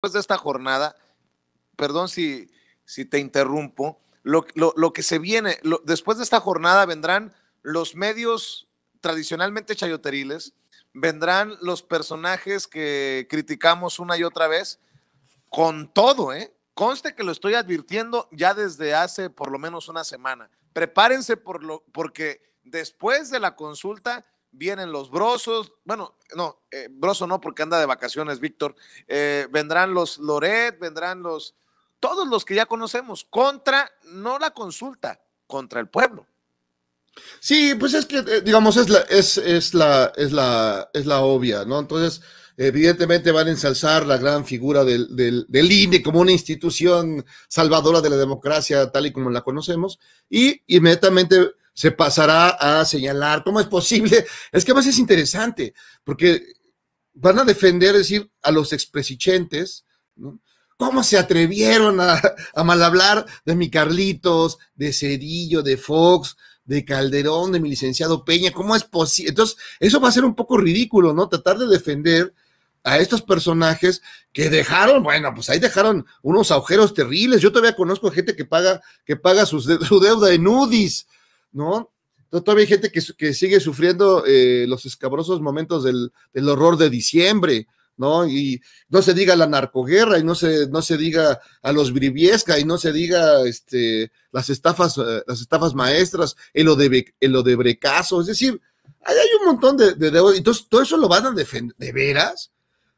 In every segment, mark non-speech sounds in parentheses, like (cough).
Después de esta jornada, perdón si, si te interrumpo, lo, lo, que se viene, después de esta jornada vendrán los medios tradicionalmente chayoteriles, vendrán los personajes que criticamos una y otra vez, con todo, ¿eh? Conste que lo estoy advirtiendo ya desde hace por lo menos una semana. Prepárense por lo, porque después de la consulta vienen los Brosos, bueno, no, eh, Broso no porque anda de vacaciones, Víctor, eh, vendrán los Loret, vendrán los, todos los que ya conocemos, contra, no la consulta, contra el pueblo. Sí, pues es que, eh, digamos, es la, es, es la, es la, es la obvia, ¿no? Entonces, evidentemente van a ensalzar la gran figura del, del, del, INE como una institución salvadora de la democracia tal y como la conocemos, y inmediatamente se pasará a señalar. ¿Cómo es posible? Es que más es interesante, porque van a defender, decir, a los expresichentes, ¿Cómo se atrevieron a, malhablar de mi Carlitos, de Cedillo, de Fox, de Calderón, de mi licenciado Peña? ¿Cómo es posible? Entonces, eso va a ser un poco ridículo, ¿no? Tratar de defender a estos personajes que dejaron, bueno, pues ahí dejaron unos agujeros terribles. Yo todavía conozco gente que paga, que paga su deuda en UDIs, ¿no? Entonces, todavía hay gente que, sigue sufriendo eh, los escabrosos momentos del, horror de diciembre, ¿no? Y no se diga la narcoguerra, y no se, no se diga a los bribiesca y no se diga este, las, estafas, eh, las estafas maestras, en lo de Brecaso es decir, hay un montón de, de, Entonces, todo eso lo van a defender, ¿de veras?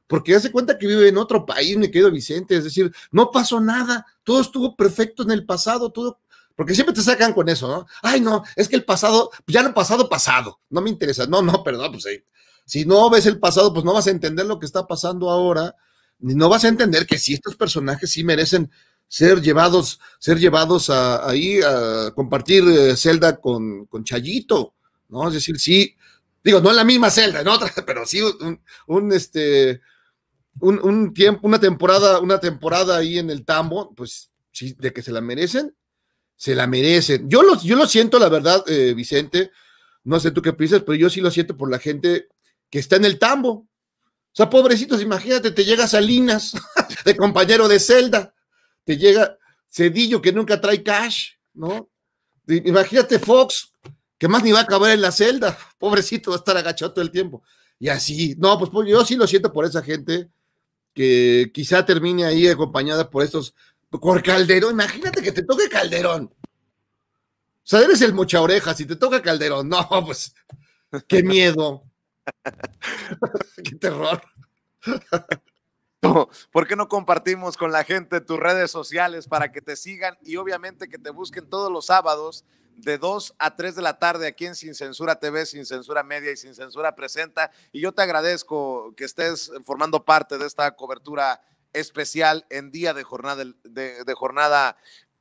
porque hace cuenta que vive en otro país, mi querido Vicente, es decir, no pasó nada, todo estuvo perfecto en el pasado, todo porque siempre te sacan con eso, ¿no? Ay, no, es que el pasado, ya no pasado, pasado, no me interesa. No, no, perdón, pues si no ves el pasado, pues no vas a entender lo que está pasando ahora, ni no vas a entender que si estos personajes sí merecen ser llevados, ser llevados ahí a compartir celda eh, con, con Chayito, ¿no? Es decir, sí, digo, no en la misma celda, en otra, (laughs) pero sí un, un este, un, tiempo, una temporada, una temporada ahí en el tambo, pues sí, de que se la merecen, se la merecen. Yo lo, yo lo siento, la verdad, eh, Vicente, no sé tú qué piensas, pero yo sí lo siento por la gente que está en el tambo. O sea, pobrecitos, imagínate, te llega Salinas, (laughs) de compañero de celda, te llega Cedillo, que nunca trae cash, ¿no? Imagínate Fox, que más ni va a acabar en la celda, (laughs) pobrecito, va a estar agachado todo el tiempo. Y así, no, pues, pues, yo sí lo siento por esa gente que quizá termine ahí acompañada por estos por Calderón, imagínate que te toque Calderón. O sea, eres el mucha oreja si te toca Calderón. No, pues, qué miedo. (laughs) qué terror. ¿Por qué no compartimos con la gente tus redes sociales para que te sigan y obviamente que te busquen todos los sábados de 2 a 3 de la tarde aquí en Sin Censura TV, Sin Censura Media y Sin Censura Presenta? Y yo te agradezco que estés formando parte de esta cobertura especial en día de jornada, de, jornada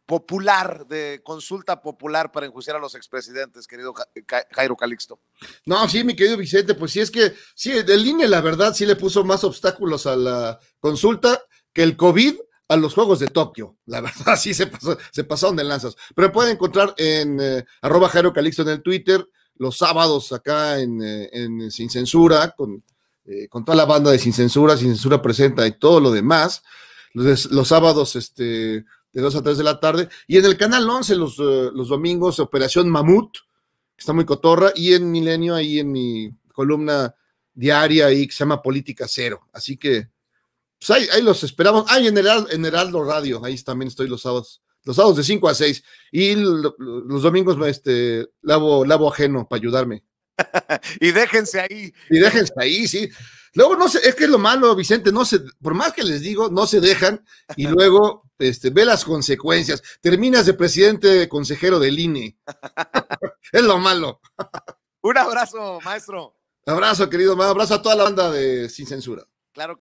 popular, de consulta popular para enjuiciar a los expresidentes, querido eh, Jairo Calixto. No, sí, mi querido Vicente, pues sí es que, sí, deline INE la verdad sí le puso más obstáculos a la consulta que el COVID a los Juegos de Tokio. La verdad, (laughs) sí se, pasó, se pasaron de lanzas. Pero pueden encontrar en eh, arroba Jairo Calixto en el Twitter, los sábados acá en eh, Sin Censura, con eh, con toda la banda de Sin Censura, Sin Censura Presenta y todo lo demás, los, sábados este, de 2 a 3 de la tarde, y en el canal 11 los, eh, los domingos Operación Mamut, que está muy cotorra, y en Milenio, ahí en mi columna diaria ahí que se llama Política Cero, así que pues ahí, los esperamos, ah, en, Heraldo, en Radio, ahí también estoy los sábados los sábados de 5 a 6 y los domingos este, lavo, lavo ajeno para ayudarme. (laughs) y déjense ahí. Y déjense ahí, sí. Luego no sé, es que es lo malo, Vicente, no se, por más que les digo, no se dejan y luego este, ve las consecuencias. Terminas de presidente consejero del INE. (laughs) es lo malo. Un abrazo, maestro. Abrazo, querido, abrazo a toda la banda de Sin Censura. Claro.